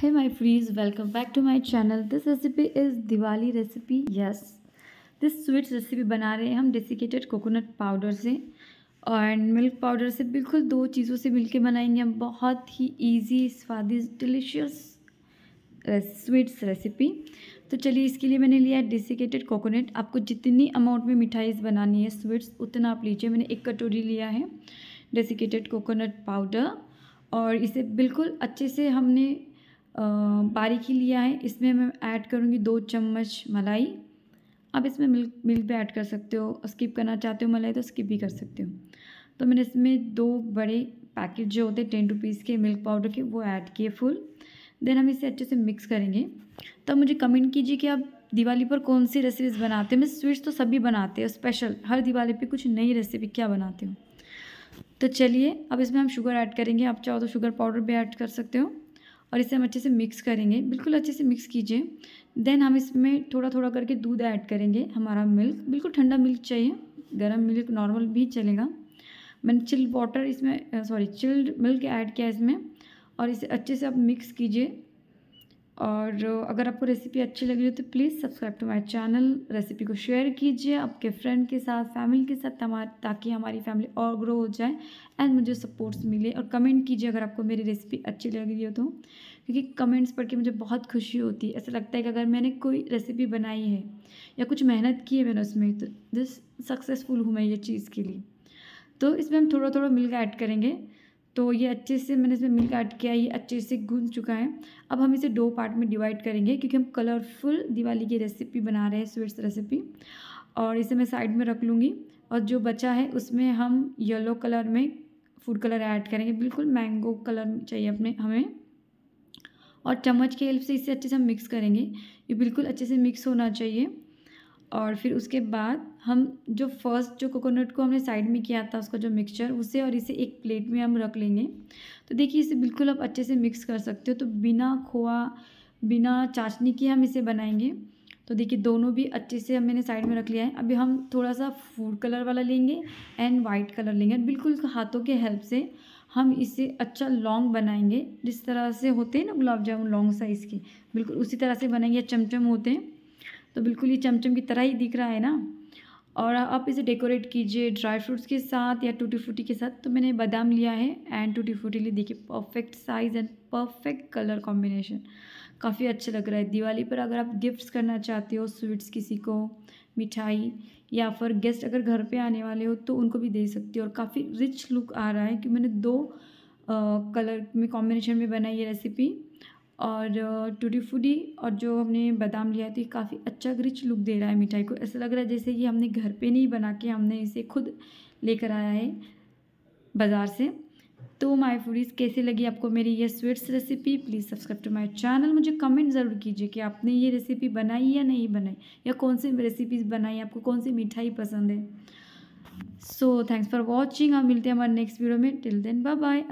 है my friends welcome back to my channel this recipe is Diwali recipe yes this sweets recipe बना रहे हैं हम डेसिकेटेड कोकोनट पाउडर से और मिल्क पाउडर से बिल्कुल दो चीज़ों से मिलके बनाएंगे हम बहुत ही ईजी स्वादिष्ट डिलीशियस स्वीट्स रेसिपी तो चलिए इसके लिए मैंने लिया है डेसिकेटेड कोकोनट आपको जितनी अमाउंट में मिठाई बनानी है स्वीट्स उतना आप लीजिए मैंने एक कटोरी लिया है डेसिकेटेड कोकोनट पाउडर और इसे बिल्कुल अच्छे से हमने बारीकी लिया है इसमें मैं ऐड करूँगी दो चम्मच मलाई आप इसमें मिल्क मिल्क भी ऐड कर सकते हो स्किप करना चाहते हो मलाई तो स्किप भी कर सकते हो तो मैंने इसमें दो बड़े पैकेट जो होते हैं टेन रुपीज़ के मिल्क पाउडर के वो ऐड किए फुल देन हम इसे अच्छे से मिक्स करेंगे तब तो मुझे कमेंट कीजिए कि आप दिवाली पर कौन सी रेसिपीज़ बनाते हो मैं स्वीट्स तो सभी बनाते हो स्पेशल हर दिवाली पे कुछ नई रेसिपी क्या बनाते हो तो चलिए अब इसमें हम शुगर ऐड करेंगे आप चाहो तो शुगर पाउडर भी ऐड कर सकते हो और इसे हम अच्छे से मिक्स करेंगे बिल्कुल अच्छे से मिक्स कीजिए देन हम इसमें थोड़ा थोड़ा करके दूध ऐड करेंगे हमारा मिल्क बिल्कुल ठंडा मिल्क चाहिए गर्म मिल्क नॉर्मल भी चलेगा मैंने चिल्ड वाटर इसमें सॉरी चिल्ड मिल्क ऐड किया इसमें और इसे अच्छे से आप मिक्स कीजिए और अगर आपको रेसिपी अच्छी लगी हो तो प्लीज़ सब्सक्राइब टू तो माय चैनल रेसिपी को शेयर कीजिए आपके फ्रेंड के साथ फैमिली के साथ हमारे ताकि हमारी फैमिली और ग्रो हो जाए एंड मुझे सपोर्ट्स मिले और कमेंट कीजिए अगर आपको मेरी रेसिपी अच्छी लग रही हो तो क्योंकि कमेंट्स पढ़ के मुझे बहुत खुशी होती है ऐसा लगता है कि अगर मैंने कोई रेसिपी बनाई है या कुछ मेहनत की है मैंने उसमें तो दिस सक्सेसफुल हूँ मैं ये चीज़ के लिए तो इसमें हम थोड़ा थोड़ा मिलकर ऐड करेंगे तो ये अच्छे से मैंने इसमें मिल्क ऐड किया ये अच्छे से गुन चुका है अब हम इसे दो पार्ट में डिवाइड करेंगे क्योंकि हम कलरफुल दिवाली की रेसिपी बना रहे हैं स्वीट्स रेसिपी और इसे मैं साइड में रख लूँगी और जो बचा है उसमें हम येलो कलर में फूड कलर ऐड करेंगे बिल्कुल मैंगो कलर चाहिए अपने हमें और चम्मच की हेल्प से इसे अच्छे से हम मिक्स करेंगे ये बिल्कुल अच्छे से मिक्स होना चाहिए और फिर उसके बाद हम जो फर्स्ट जो कोकोनट को हमने साइड में किया था उसका जो मिक्सचर उसे और इसे एक प्लेट में हम रख लेंगे तो देखिए इसे बिल्कुल आप अच्छे से मिक्स कर सकते हो तो बिना खोआ बिना चाशनी के हम इसे बनाएंगे तो देखिए दोनों भी अच्छे से हमने साइड में रख लिया है अभी हम थोड़ा सा फूड कलर वाला लेंगे एंड वाइट कलर लेंगे बिल्कुल हाथों के हेल्प से हम इसे अच्छा लॉन्ग बनाएंगे जिस तरह से होते हैं ना गुलाब जामुन लॉन्ग साइज़ के बिल्कुल उसी तरह से बनाएंगे चमचम होते हैं तो बिल्कुल ये चमचम की तरह ही दिख रहा है ना और आप इसे डेकोरेट कीजिए ड्राई फ्रूट्स के साथ या टूटी फूटी के साथ तो मैंने बादाम लिया है एंड टूटी फूटी लिए देखिए perfect size and perfect colour combination काफ़ी अच्छा लग रहा है दिवाली पर अगर आप गिफ्ट्स करना चाहते हो स्वीट्स किसी को मिठाई या फिर गेस्ट अगर घर पे आने वाले हो तो उनको भी दे सकती हो और काफ़ी रिच लुक आ रहा है कि मैंने दो आ, कलर में कॉम्बिनेशन में बनाई है रेसिपी और टूटी फूटी और जो हमने बादाम लिया तो ये काफ़ी अच्छा रिच लुक दे रहा है मिठाई को ऐसा लग रहा है जैसे ये हमने घर पे नहीं बना के हमने इसे खुद लेकर आया है बाज़ार से तो माय फूडीज़ कैसे लगी आपको मेरी ये sweets recipe please subscribe to my channel मुझे कमेंट ज़रूर कीजिए कि आपने ये रेसिपी बनाई या नहीं बनाई या कौन सी रेसिपीज़ बनाई आपको कौन सी मिठाई पसंद है सो थैंक्स फॉर वॉचिंग और मिलते हैं हमारे नेक्स्ट वीडियो में टिल देन बाय बाय